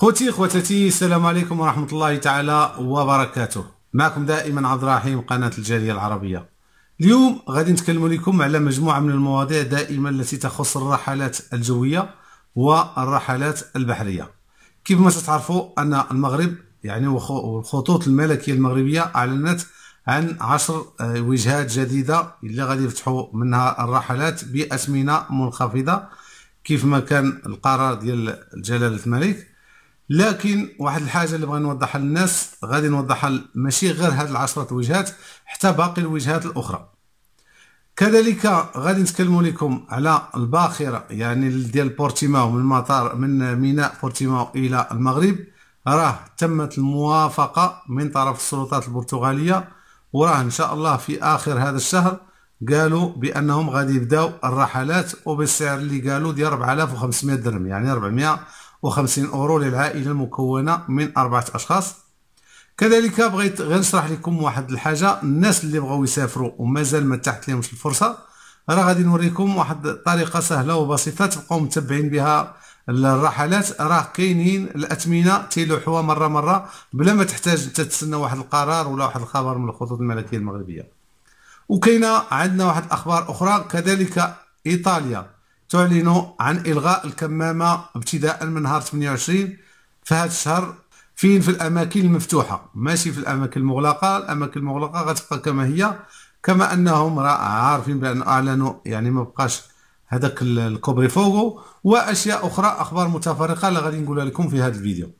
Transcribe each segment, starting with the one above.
خوتي خواتاتي السلام عليكم ورحمة الله تعالى وبركاته معكم دائما عبد الرحيم قناة الجالية العربية اليوم غادي نتكلم لكم على مجموعة من المواضيع دائما التي تخص الرحلات الجوية والرحلات البحرية كيف ما تتعرفوا أن المغرب يعني والخطوط الملكية المغربية أعلنت عن عشر آه، وجهات جديدة اللي غادي يفتحوا منها الرحلات بأثمنة منخفضة كيف ما كان القرار ديال جلالة الملك لكن واحد الحاجه اللي بغي نوضحها للناس غادي نوضحها ماشي غير هاد العشرة الوجهات حتى باقي الوجهات الاخرى كذلك غادي نتكلموا لكم على الباخره يعني ديال بورتيماو من مطار من ميناء بورتيماو الى المغرب راه تمت الموافقه من طرف السلطات البرتغاليه وراه ان شاء الله في اخر هذا الشهر قالوا بانهم غادي يبداو الرحلات وبالسعر اللي قالوا ديال 4500 درهم يعني 400 وخمسين أورو للعائلة المكونة من أربعة أشخاص كذلك بغيت غنشرح لكم واحد الحاجة الناس اللي بغاو يسافروا ومازال ما تحت لهمش الفرصة راه غادي نوريكم واحد الطريقة سهلة وبسيطة تبقاو متبعين بها الرحلات راه كاينين الأثمنة تيلوحوها مرة مرة بلا ما تحتاج أنت تتسنى واحد القرار ولا واحد الخبر من الخطوط الملكية المغربية وكاينة عندنا واحد الأخبار أخرى كذلك إيطاليا تعلن عن إلغاء الكمامة ابتداء من نهار 28 في هذا الشهر فين في الأماكن المفتوحة ماشي في الأماكن المغلقة الأماكن المغلقة غتبقى كما هي كما أنهم راه عارفين بأن أعلنوا يعني ما بقاش هذاك الكوبري فوغو وأشياء أخرى أخبار متفرقة اللي غادي نقولها لكم في هذا الفيديو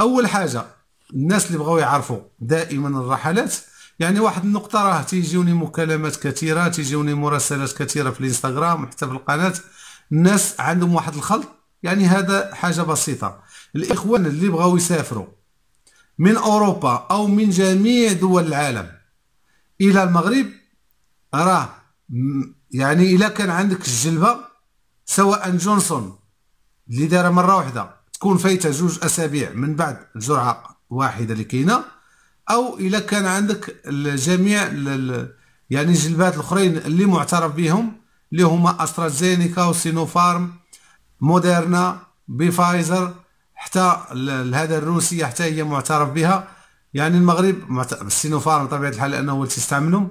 أول حاجة الناس اللي بغاو يعرفوا دائما الرحلات يعني واحد النقطه راه تيجوني مكالمات كثيره تيجوني مراسلات كثيره في الانستغرام وحتى في القناه الناس عندهم واحد الخلط يعني هذا حاجه بسيطه الاخوان اللي بغاو يسافروا من اوروبا او من جميع دول العالم الى المغرب راه يعني الا كان عندك الجلبه سواء جونسون اللي دار مره واحده تكون فايته جوج اسابيع من بعد الجرعه واحده اللي كاينه او الا كان عندك جميع يعني الجلبات الاخرين اللي معترف بهم اللي هما استرازينيكا وسينوفارم موديرنا بفايزر حتى هذا الروسيه حتى هي معترف بها يعني المغرب السينوفارم بطبيعه الحال لانه هو اللي تستعملهم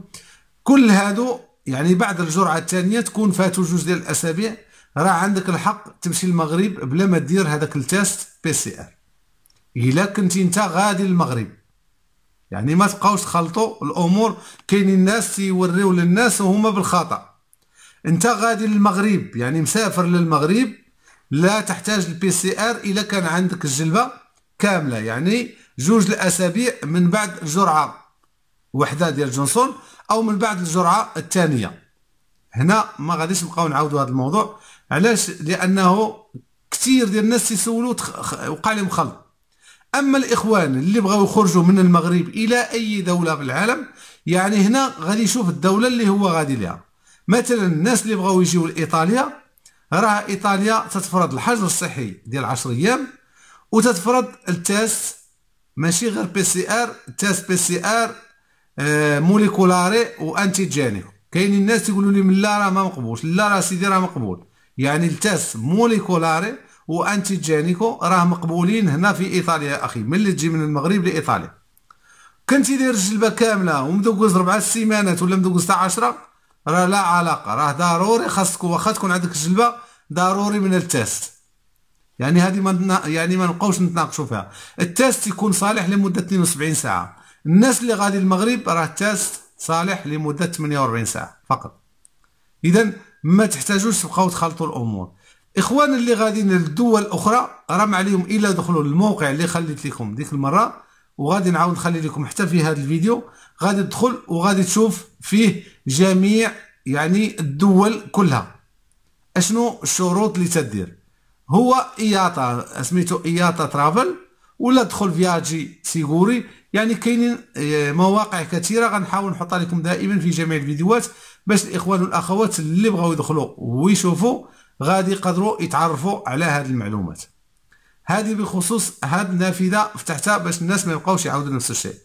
كل هادو يعني بعد الجرعه الثانيه تكون فاتوا جوج ديال الاسابيع راه عندك الحق تمشي المغرب بلا ما دير هذاك التيست بي سي ار الا كنتي انت غادي المغرب يعني ما تبقاوش تخلطوا الامور كاينين ناس تيوريو للناس وهما بالخطا انت غادي للمغرب يعني مسافر للمغرب لا تحتاج البي سي ار الا كان عندك الجلبه كامله يعني جوج الاسابيع من بعد الجرعه وحده ديال جونسون او من بعد الجرعه الثانيه هنا ما غاديش نبقاو نعاودوا هذا الموضوع علاش لانه كثير ديال الناس يسولوا وقع لهم خلط اما الاخوان اللي بغاو يخرجوا من المغرب الى اي دوله في العالم يعني هنا غادي يشوف الدوله اللي هو غادي ليها مثلا الناس اللي بغاو يجيو لايطاليا راه ايطاليا تتفرض الحجر الصحي ديال 10 ايام وتتفرض التاس ماشي غير بي سي ار التاس بي سي ار موليكولاري وانتيجينيك كاين الناس يقولوا لي لا راه ما مقبولش لا راه سيدي راه مقبول يعني التاس موليكولاري وانتيجينيكو راه مقبولين هنا في ايطاليا اخي ملي تجي من المغرب لايطاليا كنتي داير الجلبه كامله ومدوز ربع سيمانات ولا مدوز تاع 10 راه لا علاقه راه ضروري خاصك واخا تكون عندك الجلبه ضروري من التست يعني هذه ما يعني ما نبقاوش نتناقشوا فيها التست يكون صالح لمده 72 ساعه الناس اللي غادي المغرب راه التست صالح لمده 48 ساعه فقط اذا ما تحتاجوش تبقاو تخلطوا الامور اخوان اللي غاديين للدول الاخرى رام عليهم الا دخلوا للموقع اللي خليت لكم ديك المره وغادي نعاود نخلي لكم حتى في هذا الفيديو غادي تدخل وغادي تشوف فيه جميع يعني الدول كلها اشنو الشروط اللي تدير هو اياتا سميتو اياتا ترافل ولا دخل فياجي سيغوري يعني كاينين آه، مواقع كثيره غنحاول نحطها لكم دائما في جميع الفيديوهات باش الاخوان والاخوات اللي بغاو يدخلوا ويشوفوا غادي يقدروا يتعرفوا على هذه المعلومات هذه بخصوص هذه النافذه فتحتها باش الناس ما يبقاوش يعاودوا نفس الشيء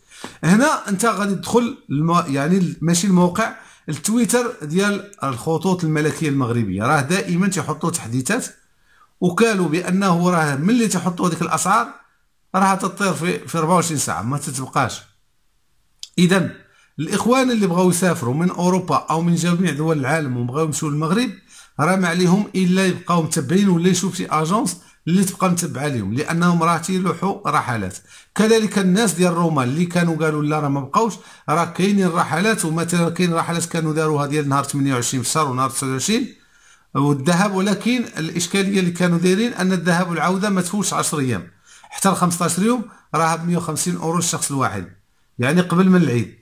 هنا انت غادي تدخل المو... يعني ماشي الموقع التويتر ديال الخطوط الملكيه المغربيه راه دائما تيحطوا تحديثات وقالوا بانه راه ملي تحطوا هذيك الاسعار راه تطير في في 24 ساعه ما تتبقاش اذا الاخوان اللي بغاو يسافروا من اوروبا او من جميع دول العالم وبغاو يمشيو للمغرب راه ما عليهم الا يبقاو متبعين ولا يشوف شي اجونس اللي تبقى متبعه لهم لانهم راه تيلوحوا رحلات كذلك الناس ديال روما اللي كانوا قالوا لا راه ما بقاوش راه كاينين رحلات ومثلا كاين رحلات كانوا داروها ديال نهار 28 في الشهر ونهار 29 والذهب ولكن الاشكاليه اللي كانوا دايرين ان الذهاب والعوده ما تفوتش 10 ايام حتى ل 15 يوم راه ب 150 اورو الشخص الواحد يعني قبل من العيد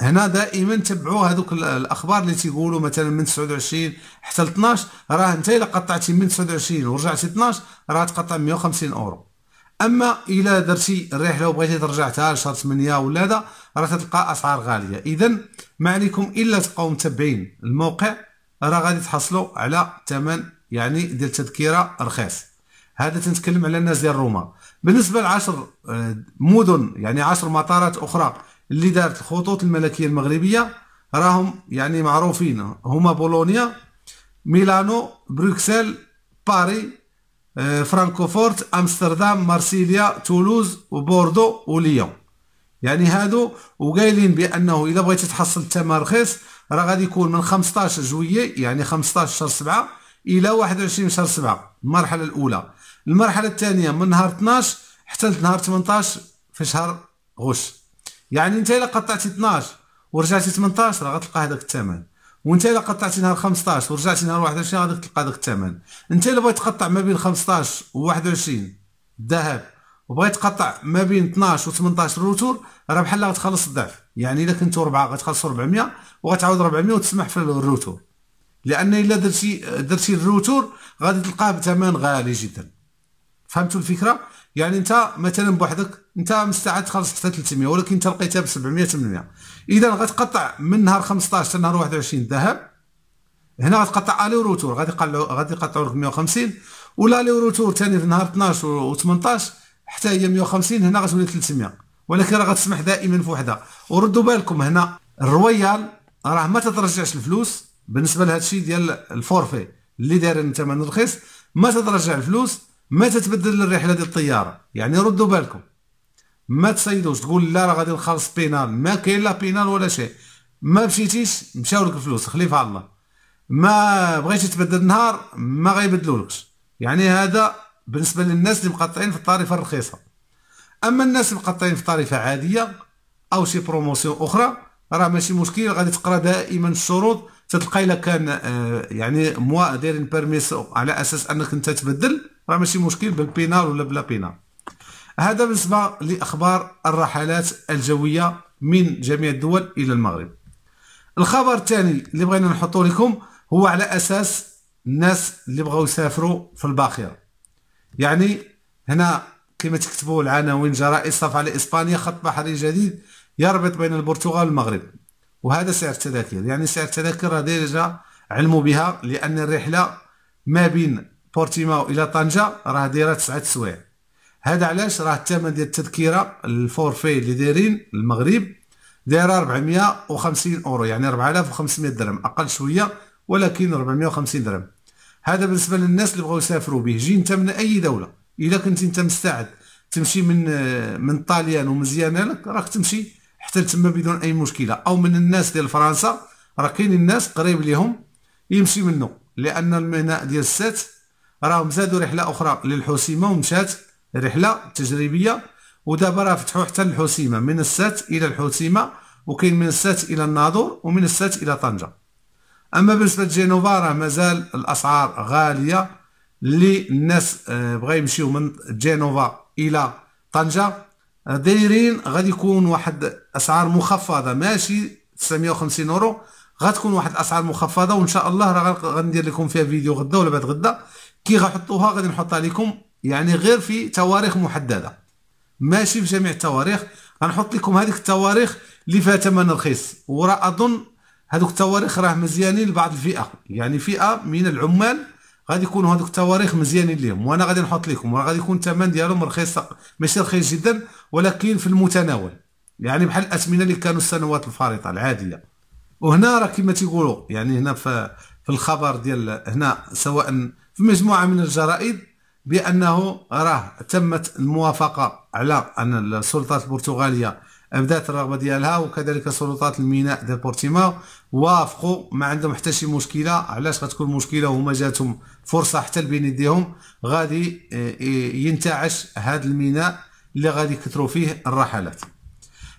هنا دائما تبعوا هذوك الاخبار اللي تيقولوا مثلا من 29 حتى ل 12 راه انت الا قطعتي من 29 ورجعتي 12 راه تقطع 150 اورو اما الا درتي الرحله وبغيتي ترجعتها لشهر 8 ولا هذا راه تلقى اسعار غاليه اذا ما عليكم الا تبقاو متبعين الموقع راه غادي تحصلوا على ثمن يعني ديال تذكره رخيص هذا تنتكلم على الناس ديال روما بالنسبه لعشر آه، مدن يعني عشر مطارات اخرى اللي دارت الخطوط الملكيه المغربيه راهم يعني معروفين هما بولونيا ميلانو بروكسل باري آه، فرانكفورت امستردام مارسيليا تولوز وبوردو وليون يعني هادو وقايلين بانه اذا بغيت تحصل الثمن رخيص راه غادي يكون من 15 جويه يعني 15 شهر 7 الى 21 شهر 7 المرحله الاولى المرحله الثانيه من نهار 12 حتى لنهار 18 في شهر غش يعني انت الا قطعتي 12 ورجعتي 18 راه غتلقى هذاك الثمن وانت الا قطعتي نهار 15 ورجعتي نهار 21 غادي تلقى هذاك الثمن انت الا بغيت تقطع ما بين 15 و 21 الذهب وبغيت تقطع ما بين 12 و 18 الروتور راه بحال غتخلص الضعف يعني الا كنتو 4 غتخلصوا 400 وغتعاود 400 وتسمح في الروتور لان الا درتي درتي الروتور غادي تلقاه بثمن غالي جدا فهمتوا الفكره يعني انت مثلا بوحدك انت مستعد تخلص حتى 300 ولكن انت لقيتها ب 700 800 اذا غتقطع من نهار 15 حتى نهار 21 ذهب هنا غتقطع الي روتور غادي غادي يقطعوا لك 150 ولا الي روتور ثاني في نهار 12 و 18 حتى هي 150 هنا غتولي 300 ولكن راه غتسمح دائما في وحده وردوا بالكم هنا الرويال راه ما تترجعش الفلوس بالنسبه لهذا الشيء ديال الفورفي اللي داير الثمن رخيص ما تترجع الفلوس ما تتبدل الرحله ديال الطياره يعني ردوا بالكم ما تصيدوش تقول لا راه غادي نخلص بينال ما كاين لا بينال ولا شيء ما مشيتيش مشاو لك الفلوس خليفه الله ما بغيتي تبدل النهار ما غيبدلولكش يعني هذا بالنسبه للناس اللي مقطعين في الطريفه الرخيصه اما الناس اللي مقطعين في طريفه عاديه او شي بروموسيون اخرى راه ماشي مشكل غادي تقرا دائما الشروط تتلقى الا كان آه، يعني موا دايرين بيرميسو على اساس انك انت تبدل راه ماشي مشكل بالبينال ولا بلا بينال هذا بالنسبه لاخبار الرحلات الجويه من جميع الدول الى المغرب الخبر الثاني اللي بغينا نحطو لكم هو على اساس الناس اللي بغاو يسافروا في الباخره يعني هنا كما تكتبوا العناوين جرائد صف على اسبانيا خط بحري جديد يربط بين البرتغال والمغرب وهذا سعر التذاكر يعني سعر التذاكر راه ديجا علموا بها لان الرحله ما بين بورتيماو الى طنجه راه دايره 9 سوايع هذا علاش راه الثمن ديال التذكره الفورفي اللي دايرين المغرب دايره 450 اورو يعني 4500 درهم اقل شويه ولكن 450 درهم هذا بالنسبه للناس اللي بغاو يسافروا به جي انت من اي دوله الا كنت انت مستعد تمشي من من طاليان ومزيانه لك راك تمشي حتى تما بدون اي مشكله او من الناس ديال فرنسا راه كاينين الناس قريب ليهم يمشي منه لان الميناء ديال السات راهم زادوا رحله اخرى للحسيمه ومشات رحله تجريبيه ودابا راه فتحوا حتى الحسيمه من السات الى الحسيمه وكاين من السات الى الناظور ومن السات الى طنجه اما بالنسبه لجينوفا راه مازال الاسعار غاليه الناس آه، بغا يمشيو من جينوفا الى طنجه دايرين غادي يكون واحد اسعار مخفضه ماشي 950 اورو غتكون واحد الاسعار مخفضه وان شاء الله راه غندير لكم فيها فيديو غدا ولا بعد غدا كي غنحطوها غادي نحطها لكم يعني غير في تواريخ محدده ماشي في جميع التواريخ غنحط لكم هذيك التواريخ اللي فيها ثمن رخيص وراه اظن هذوك التواريخ راه مزيانين لبعض الفئه يعني فئه من العمال غادي يكونوا هذوك التواريخ مزيانين ليهم وانا غادي نحط لكم وراه غادي يكون الثمن ديالهم رخيص ماشي رخيص جدا ولكن في المتناول يعني بحال الاثمنه اللي كانوا السنوات الفارطه العاديه وهنا راه كما تيقولوا يعني هنا في في الخبر ديال هنا سواء في مجموعة من الجرائد بأنه راه تمت الموافقة على أن السلطات البرتغالية أبدات الرغبة ديالها وكذلك سلطات الميناء ديال بورتيماو وافقوا ما عندهم حتى شي مشكلة علاش غتكون مشكلة وهما جاتهم فرصة حتى بين يديهم غادي آه، آه، ينتعش هذا الميناء اللي غادي يكثروا فيه الرحلات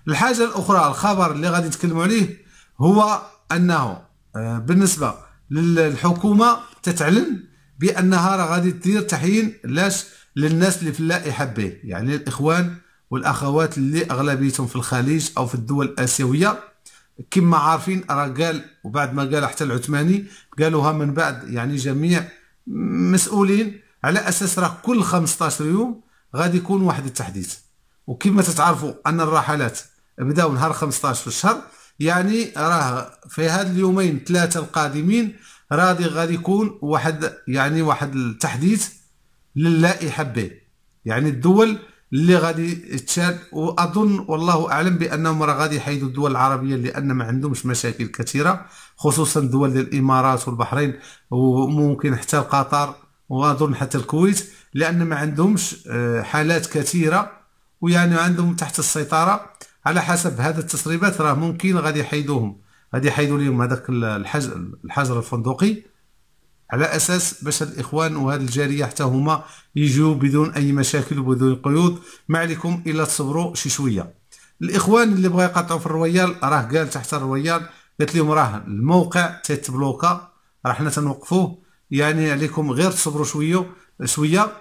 الحاجة الأخرى الخبر اللي غادي نتكلموا عليه هو أنه آه، بالنسبة للحكومة تتعلن بانها راه غادي تدير تحيين لاش للناس اللي في اللائحه بي يعني الاخوان والاخوات اللي اغلبيتهم في الخليج او في الدول الاسيويه كما عارفين راه قال وبعد ما قال حتى العثماني قالوها من بعد يعني جميع مسؤولين على اساس راه كل 15 يوم غادي يكون واحد التحديث وكما تتعرفوا ان الرحلات بداو نهار 15 في الشهر يعني راه في هاد اليومين ثلاثه القادمين راضي غادي يكون واحد يعني واحد التحديث للائحه بي يعني الدول اللي غادي تشاد واظن والله اعلم بانهم راه غادي يحيدوا الدول العربيه لان ما عندهمش مشاكل كثيره خصوصا دول الامارات والبحرين وممكن حتى قطر واظن حتى الكويت لان ما عندهمش آه، حالات كثيره ويعني عندهم تحت السيطره على حسب هذا التسريبات راه ممكن غادي يحيدوهم غادي يحيدوا لهم هذاك الحجر الحجر الفندقي على اساس باش هاد الاخوان وهاد الجاليه حتى هما يجيو بدون اي مشاكل وبدون قيود ما عليكم الا تصبروا شي شويه الاخوان اللي بغا يقطعوا في الرويال راه قال تحت الرويال قالت لهم راه الموقع تيتبلوكا راه حنا تنوقفوه يعني عليكم غير تصبروا شويه شويه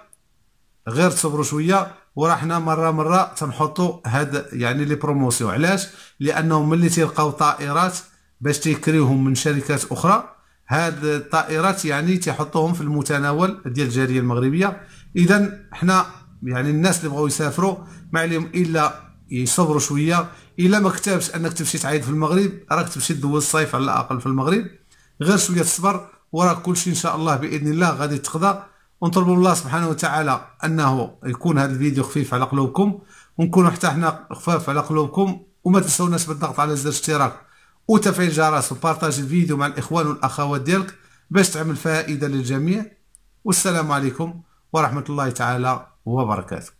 غير تصبروا شويه وراه حنا مره مره تنحطوا هاد يعني لي بروموسيون علاش لانهم ملي تيلقاو طائرات باش تيكريوهم من شركات اخرى هاد الطائرات يعني تيحطوهم في المتناول ديال الجاليه المغربيه اذا حنا يعني الناس اللي بغاو يسافروا ما عليهم الا يصبروا شويه الا ما كتبش انك تمشي تعيد في المغرب راك تمشي دوز الصيف على الاقل في المغرب غير شويه الصبر وراه كلشي ان شاء الله باذن الله غادي تقضى ونطلبوا من الله سبحانه وتعالى انه يكون هذا الفيديو خفيف على قلوبكم ونكونوا حتى حنا خفاف على قلوبكم وما تنسوناش بالضغط على زر الاشتراك وتفعيل الجرس وبارطاج الفيديو مع الاخوان والاخوات ديالك باش تعمل فائده للجميع والسلام عليكم ورحمه الله تعالى وبركاته